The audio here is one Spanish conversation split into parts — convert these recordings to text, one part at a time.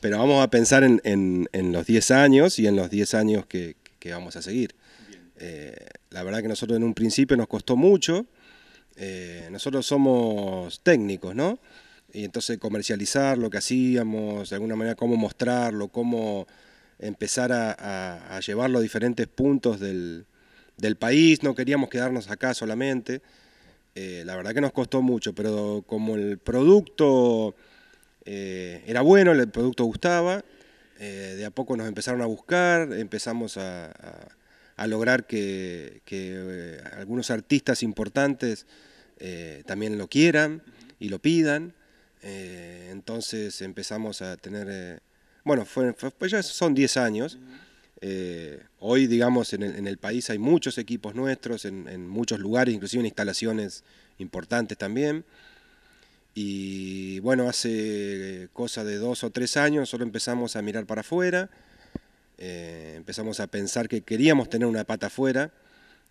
pero vamos a pensar en, los 10 años y en los 10 años que, vamos a seguir. Eh, la verdad que nosotros en un principio nos costó mucho, eh, nosotros somos técnicos, ¿no? Y entonces comercializar lo que hacíamos, de alguna manera cómo mostrarlo, cómo empezar a, llevarlo a diferentes puntos del, país, no queríamos quedarnos acá solamente. Eh, la verdad que nos costó mucho, pero como el producto eh, era bueno, el producto gustaba, eh, de a poco nos empezaron a buscar, empezamos a, lograr que, eh, algunos artistas importantes también lo quieran y lo pidan, entonces empezamos a tener, bueno, fue, pues ya son 10 años. hoy, digamos, en el, país hay muchos equipos nuestros, en, muchos lugares, inclusive en instalaciones importantes también. Y bueno, hace eh, cosa de dos o tres años solo empezamos a mirar para afuera, eh, empezamos a pensar que queríamos tener una pata afuera,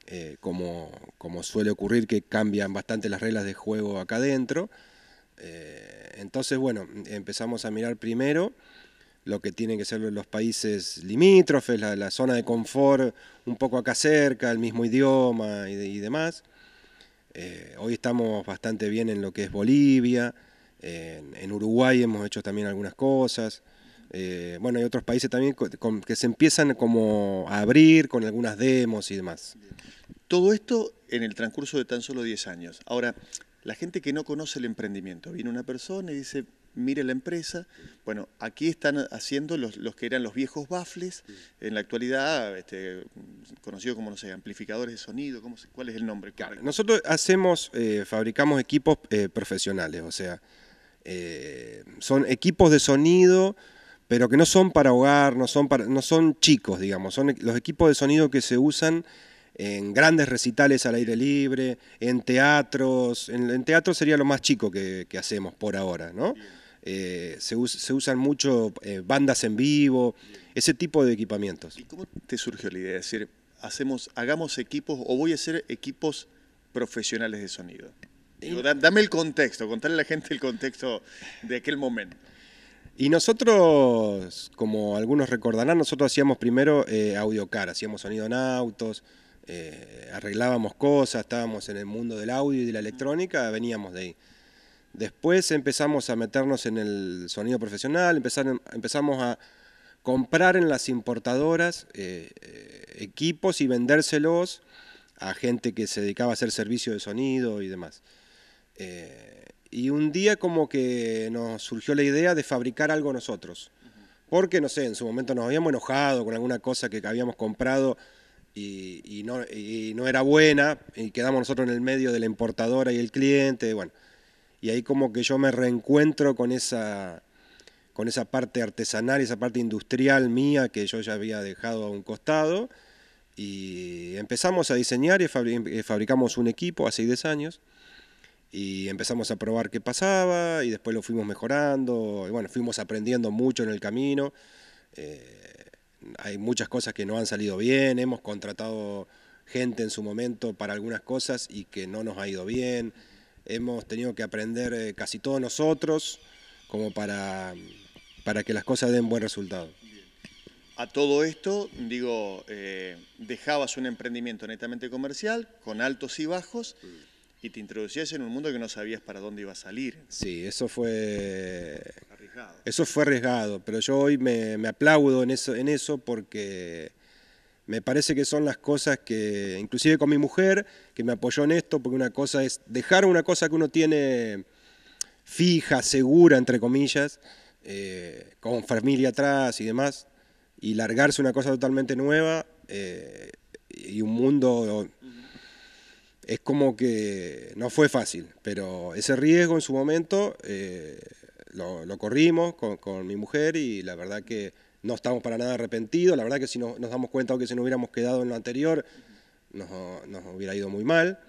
eh, como, como, suele ocurrir que cambian bastante las reglas de juego acá adentro. entonces, bueno, empezamos a mirar primero lo que tienen que ser los países limítrofes, la, zona de confort un poco acá cerca, el mismo idioma y demás. Eh, hoy estamos bastante bien en lo que es Bolivia, en, Uruguay hemos hecho también algunas cosas. Eh, bueno, hay otros países también que se empiezan como a abrir con algunas demos y demás. Todo esto en el transcurso de tan solo 10 años. Ahora, la gente que no conoce el emprendimiento, viene una persona y dice, mire la empresa. Bueno, aquí están haciendo los, que eran los viejos bafles, en la actualidad este, conocido como, no sé, amplificadores de sonido, ¿cuál es el nombre? nosotros hacemos, eh, fabricamos equipos eh, profesionales, o sea, eh, son equipos de sonido pero que no son para hogar, no son, para, no son chicos, digamos, son los equipos de sonido que se usan en grandes recitales al aire libre, en teatros, en, teatro sería lo más chico que, hacemos por ahora, ¿no? Eh, se, usan mucho eh, bandas en vivo, ese tipo de equipamientos. ¿Y cómo te surgió la idea de decir, hacemos, hagamos equipos o voy a hacer equipos profesionales de sonido? dame el contexto, contale a la gente el contexto de aquel momento. Y nosotros, como algunos recordarán, nosotros hacíamos primero audio eh, audiocar, hacíamos sonido en autos, arreglábamos cosas, estábamos en el mundo del audio y de la electrónica, veníamos de ahí. Después empezamos a meternos en el sonido profesional, em, empezamos a comprar en las importadoras eh, eh, equipos y vendérselos a gente que se dedicaba a hacer servicio de sonido y demás. Eh, y un día como que nos surgió la idea de fabricar algo nosotros. Porque, no sé, en su momento nos habíamos enojado con alguna cosa que habíamos comprado y, no, y no era buena, y quedamos nosotros en el medio de la importadora y el cliente, bueno y ahí como que yo me reencuentro con esa, con esa parte artesanal, esa parte industrial mía que yo ya había dejado a un costado. Y empezamos a diseñar y eh, fabricamos un equipo hace 10 años. Y empezamos a probar qué pasaba y después lo fuimos mejorando. Y bueno, fuimos aprendiendo mucho en el camino. Eh, hay muchas cosas que no han salido bien. Hemos contratado gente en su momento para algunas cosas y que no nos ha ido bien hemos tenido que aprender eh, casi todos nosotros como para, para que las cosas den buen resultado. A todo esto, digo, eh, dejabas un emprendimiento netamente comercial, con altos y bajos, y te introducías en un mundo que no sabías para dónde iba a salir. Sí, eso fue... Arriesgado. Eso fue arriesgado, pero yo hoy me, me aplaudo en eso, en eso porque me parece que son las cosas que, inclusive con mi mujer, que me apoyó en esto, porque una cosa es dejar una cosa que uno tiene fija, segura, entre comillas, eh, con familia atrás y demás, y largarse una cosa totalmente nueva eh, y un mundo... Es como que no fue fácil, pero ese riesgo en su momento eh, lo, corrimos con mi mujer y la verdad que no estamos para nada arrepentidos. La verdad que si nos damos cuenta que si nos hubiéramos quedado en lo anterior, nos, hubiera ido muy mal.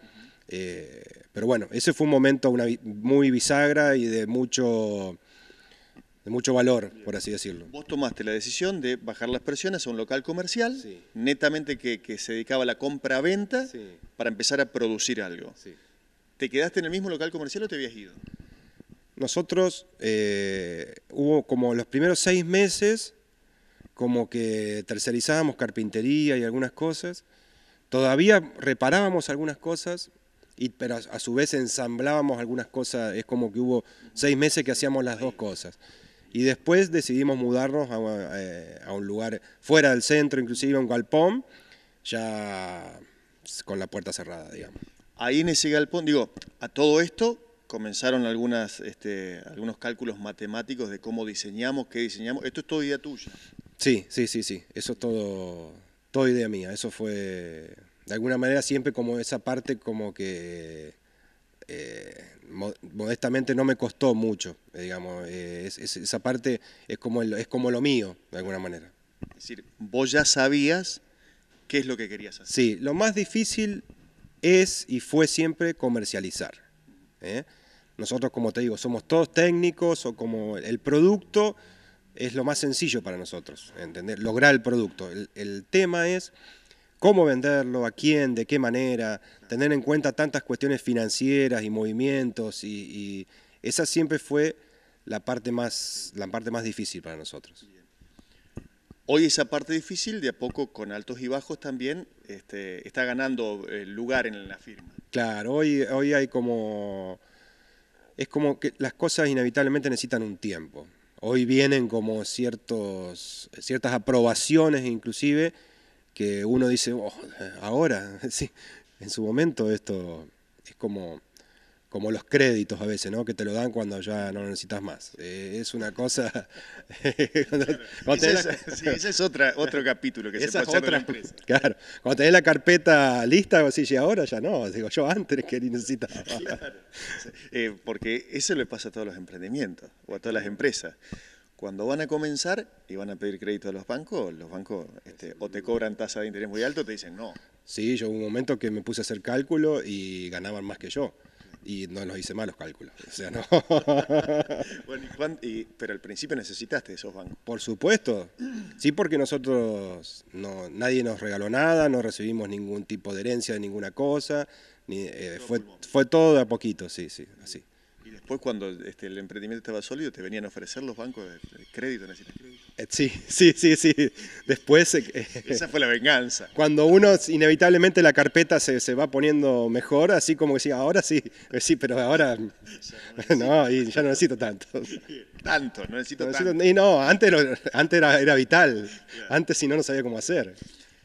Eh, pero bueno, ese fue un momento muy bisagra y de mucho, de mucho valor, por así decirlo. Vos tomaste la decisión de bajar las presiones a un local comercial, netamente que, se dedicaba a la compra-venta, para empezar a producir algo. ¿Te quedaste en el mismo local comercial o te habías ido? Nosotros eh, hubo como los primeros seis meses como que tercerizábamos carpintería y algunas cosas. Todavía reparábamos algunas cosas, y, pero a su vez ensamblábamos algunas cosas. Es como que hubo seis meses que hacíamos las dos cosas. Y después decidimos mudarnos a, eh, un lugar fuera del centro, inclusive a un galpón, ya con la puerta cerrada, digamos. Ahí en ese galpón, digo, a todo esto comenzaron algunas, este, algunos cálculos matemáticos de cómo diseñamos, qué diseñamos. Esto es todo idea tuya. Sí, sí, sí, sí. Eso es todo, todo idea mía. Eso fue, de alguna manera, siempre como esa parte como que eh, modestamente no me costó mucho, eh, digamos. Eh, esa parte es como, es como lo mío, de alguna manera. Es decir, vos ya sabías qué es lo que querías hacer. Sí, lo más difícil es y fue siempre comercializar. ¿eh? Nosotros, como te digo, somos todos técnicos o como el producto es lo más sencillo para nosotros, entender, lograr el producto. El, tema es cómo venderlo, a quién, de qué manera, tener en cuenta tantas cuestiones financieras y movimientos y, esa siempre fue la parte más, la parte más difícil para nosotros. Hoy esa parte difícil, de a poco con altos y bajos también, este, está ganando lugar en la firma. Claro, hoy, hoy hay como es como que las cosas inevitablemente necesitan un tiempo. Hoy vienen como ciertos, ciertas aprobaciones inclusive que uno dice, oh, ahora, sí, en su momento esto es como como los créditos a veces, ¿no? Que te lo dan cuando ya no lo necesitas más. Eh, es una cosa... es, ese es otra, otro capítulo que se puede otra... empresa. Claro. Cuando tenés la carpeta lista, vos y ahora ya no. Digo, yo antes que necesitaba. Claro. Eh, porque eso le pasa a todos los emprendimientos o a todas las empresas. Cuando van a comenzar y van a pedir crédito a los bancos, los bancos este, o te cobran tasa de interés muy alto, te dicen no. Sí, yo hubo un momento que me puse a hacer cálculo y ganaban más que yo. Y no nos hice malos cálculos. O sea, no. y pero al principio necesitaste esos bancos. Por supuesto. Sí, porque nosotros no, nadie nos regaló nada, no recibimos ningún tipo de herencia de ninguna cosa. Ni, eh, fue, fue todo de a poquito, sí, sí, así después cuando este, el emprendimiento estaba sólido, te venían a ofrecer los bancos de crédito, eh, Sí, sí, sí, sí. Después... Eh, Esa fue la venganza. Cuando uno, inevitablemente la carpeta se, se va poniendo mejor, así como que sí, ahora sí, eh, sí, pero ahora... no, y ya no necesito tanto. Tanto, no necesito, tanto. Y no, antes, antes era, era, vital. Antes si no, no sabía cómo hacer.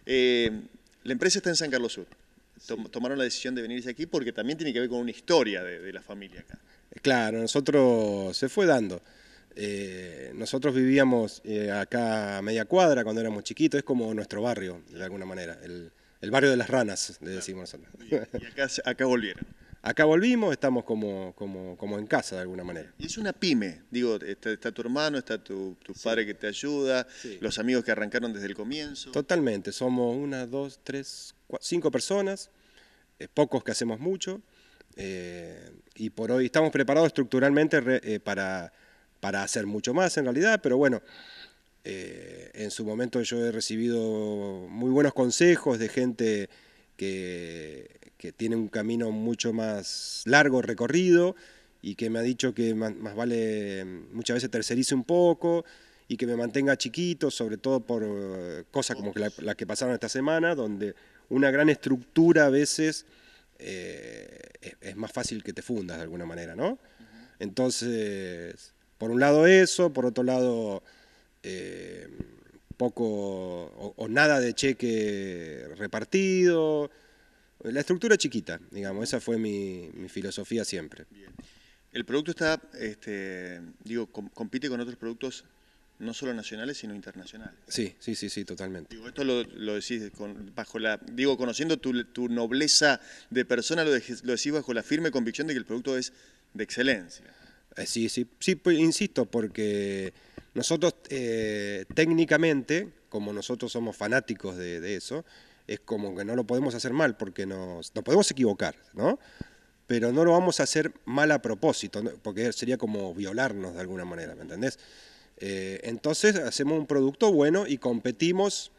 la empresa está en San Carlos Sur tomaron la decisión de venirse aquí porque también tiene que ver con una historia de, de la familia acá. Claro, nosotros se fue dando. Eh, nosotros vivíamos eh, acá a media cuadra cuando éramos chiquitos, es como nuestro barrio, de alguna manera, el, barrio de las ranas, le decimos nosotros. Y, acá, volvieron. Acá volvimos, estamos como, como, como, en casa de alguna manera. Y es una pyme, digo, está, tu hermano, está tu, padre que te ayuda, los amigos que arrancaron desde el comienzo. Totalmente, somos una, dos, tres, cinco personas, eh, pocos que hacemos mucho. Eh, y por hoy estamos preparados estructuralmente eh, para, hacer mucho más en realidad, pero bueno, eh, en su momento yo he recibido muy buenos consejos de gente que, que, tiene un camino mucho más largo recorrido y que me ha dicho que más, vale mm, muchas veces tercerice un poco y que me mantenga chiquito, sobre todo por cosas como las que pasaron esta semana, donde una gran estructura a veces eh, es, más fácil que te fundas de alguna manera, ¿no? Entonces, por un lado eso, por otro lado, eh, poco o, nada de cheque repartido. La estructura chiquita, digamos, esa fue mi, filosofía siempre. Bien. El producto está, este, digo, compite con otros productos no solo nacionales, sino internacionales. Sí, sí, sí, sí, totalmente. Digo, esto lo, decís bajo la, digo, conociendo tu, nobleza de persona, lo, lo decís bajo la firme convicción de que el producto es de excelencia. Eh, sí, sí, sí, pues, insisto, porque nosotros eh, técnicamente, como nosotros somos fanáticos de, eso, es como que no lo podemos hacer mal, porque nos, podemos equivocar, ¿no? Pero no lo vamos a hacer mal a propósito, porque sería como violarnos de alguna manera, ¿me entendés? Eh, entonces hacemos un producto bueno y competimos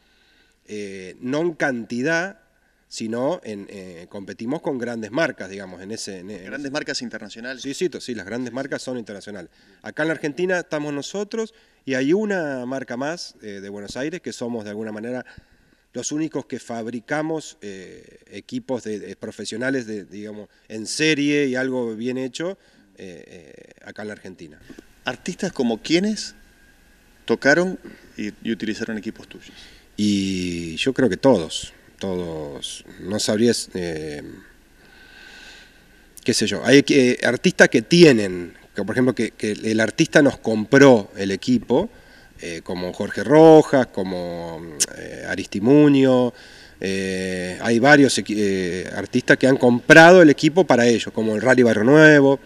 eh, no en cantidad, sino en, eh, competimos con grandes marcas, digamos, en ese... grandes marcas internacionales. Sí, sí, sí, las grandes marcas son internacionales. Acá en la Argentina estamos nosotros y hay una marca más de Buenos Aires que somos de alguna manera los únicos que fabricamos equipos de, profesionales, de, digamos, en serie y algo bien hecho acá en la Argentina. ¿Artistas como quiénes? tocaron y, utilizaron equipos tuyos? Y yo creo que todos, todos. No sabrías, eh, qué sé yo, hay eh, artistas que tienen, por ejemplo, que, el artista nos compró el equipo, eh, como Jorge Rojas, como Aristimuño. hay varios artistas que han comprado el equipo para ellos, como el Rally Barrio Nuevo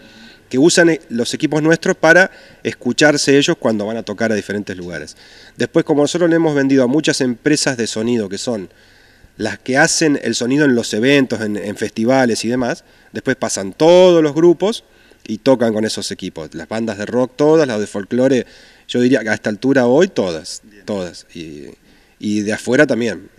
que usan eh, los equipos nuestros para escucharse ellos cuando van a tocar a diferentes lugares. Después, como nosotros le hemos vendido a muchas empresas de sonido, que son las que hacen el sonido en los eventos, en, festivales y demás, después pasan todos los grupos y tocan con esos equipos. Las bandas de rock todas, las de folclore, yo diría que a esta altura hoy todas, todas. Y, y de afuera también.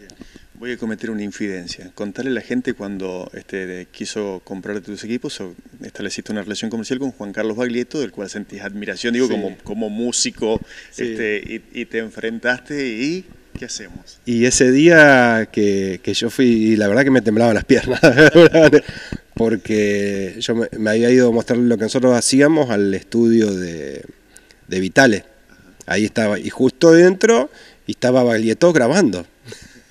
Voy a cometer una infidencia. Contarle a la gente cuando este, quiso comprarte tus equipos estableciste una relación comercial con Juan Carlos Baglietto, del cual sentís admiración, digo, como, como músico, este, y, te enfrentaste y... ¿Qué hacemos? Y ese día que, yo fui, la verdad que me temblaban las piernas, porque yo me, había ido a mostrar lo que nosotros hacíamos al estudio de, de Vitales. Ahí estaba, y justo dentro estaba Baglietto grabando.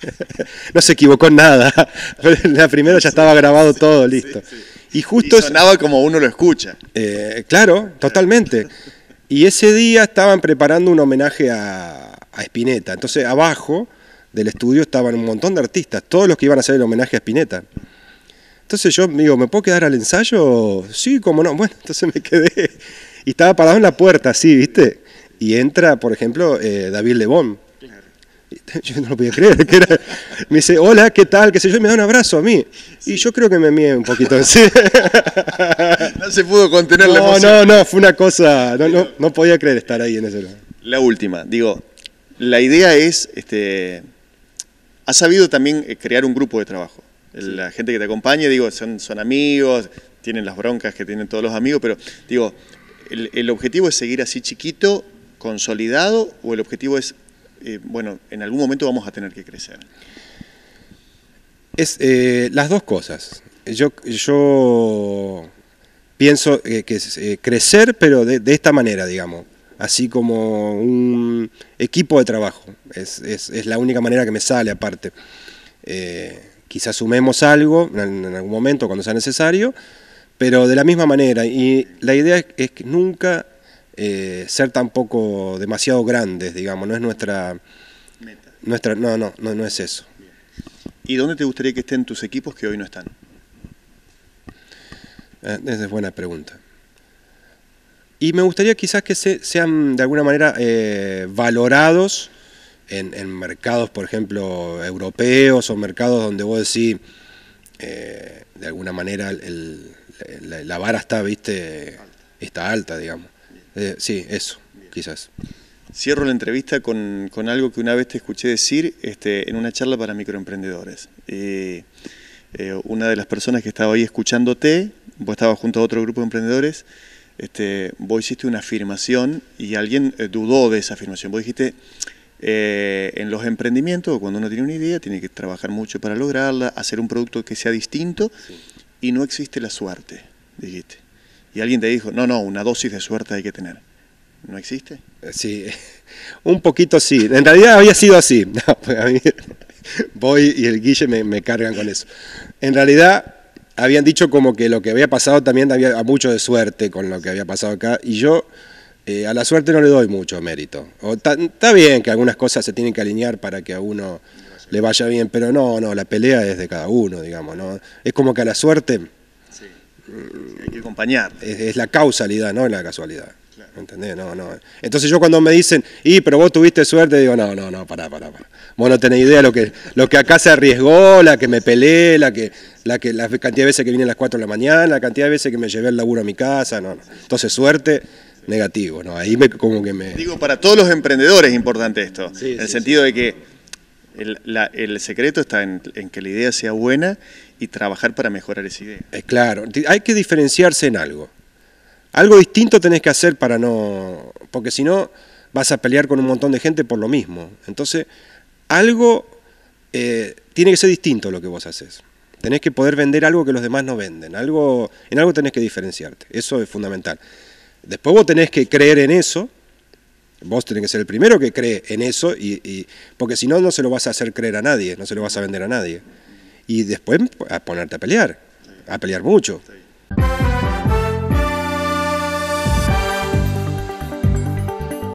no se equivocó en nada. La primera ya estaba grabado todo, listo. Y justo. sonaba como uno lo escucha. Eh, claro, totalmente. Y ese día estaban preparando un homenaje a, a, Spinetta. Entonces, abajo del estudio estaban un montón de artistas, todos los que iban a hacer el homenaje a Spinetta. Entonces yo digo, ¿me puedo quedar al ensayo? Sí, cómo no. Bueno, entonces me quedé. Y estaba parado en la puerta, así, ¿viste? Y entra, por ejemplo, eh, David Lebón, Yo no lo podía creer. Que me dice, hola, ¿qué tal? ¿Qué sé yo? Y me da un abrazo a mí. Y yo creo que me mía un poquito. No se pudo contener la emoción. No, no, no, fue una cosa. No, podía creer estar ahí en ese lugar. La última, digo, la idea es. Este, ha sabido también eh, crear un grupo de trabajo. La gente que te acompaña, digo, son, son amigos, tienen las broncas que tienen todos los amigos, pero digo, el objetivo es seguir así chiquito, consolidado, o el objetivo es eh, bueno, en algún momento vamos a tener que crecer. Es eh, las dos cosas. Yo, yo pienso eh, que es crecer, pero de, esta manera, digamos. Así como un equipo de trabajo. Es, la única manera que me sale, aparte. quizás sumemos algo en algún momento cuando sea necesario, pero de la misma manera. Y la idea es que nunca eh, ser tampoco demasiado grandes, digamos, no es nuestra... Meta. Nuestra, no, no, no, es eso. ¿Y dónde te gustaría que estén tus equipos que hoy no están? Eh, esa es buena pregunta. Y me gustaría quizás que se, sean de alguna manera eh, valorados en, mercados, por ejemplo, europeos o mercados donde vos decís, de alguna manera, la, la, vara está, viste, está alta, digamos. Eh, sí, eso, quizás. Cierro la entrevista con, algo que una vez te escuché decir este, en una charla para microemprendedores. Eh, eh, una de las personas que estaba ahí escuchándote, vos estabas junto a otro grupo de emprendedores, este, vos hiciste una afirmación y alguien dudó de esa afirmación. Vos dijiste, en los emprendimientos, cuando uno tiene una idea, tiene que trabajar mucho para lograrla, hacer un producto que sea distinto y no existe la suerte, dijiste y alguien te dijo, no, no, una dosis de suerte hay que tener. ¿No existe? Eh, sí, un poquito sí. En realidad había sido así. voy pues, y el Guille me, cargan con eso. En realidad habían dicho como que lo que había pasado también había mucho de suerte con lo que había pasado acá. Y yo eh, a la suerte no le doy mucho mérito. Está bien que algunas cosas se tienen que alinear para que a uno le vaya bien, pero no, no, la pelea es de cada uno, digamos. ¿no? Es como que a la suerte hay que acompañar. Es, la causalidad, no es la casualidad. ¿Entendés? No, no. Entonces yo cuando me dicen, y pero vos tuviste suerte, digo, no, no, no, pará, pará, pará. Vos no tenés idea lo que, lo que acá se arriesgó, la que me peleé, la que, la que, la cantidad de veces que vine a las 4 de la mañana, la cantidad de veces que me llevé el laburo a mi casa, no, Entonces, suerte negativo, ¿no? Ahí como que me... Digo, para todos los emprendedores es importante esto, en el sentido de que el, secreto está en que la idea sea buena y trabajar para mejorar esa idea. Eh, claro, hay que diferenciarse en algo. Algo distinto tenés que hacer para no... porque si no vas a pelear con un montón de gente por lo mismo. Entonces, algo eh, tiene que ser distinto lo que vos haces. Tenés que poder vender algo que los demás no venden. Algo, en algo tenés que diferenciarte. Eso es fundamental. Después vos tenés que creer en eso. Vos tenés que ser el primero que cree en eso, y, y porque si no, no se lo vas a hacer creer a nadie, no se lo vas a vender a nadie y después a eh, ponerte a pelear, a pelear mucho.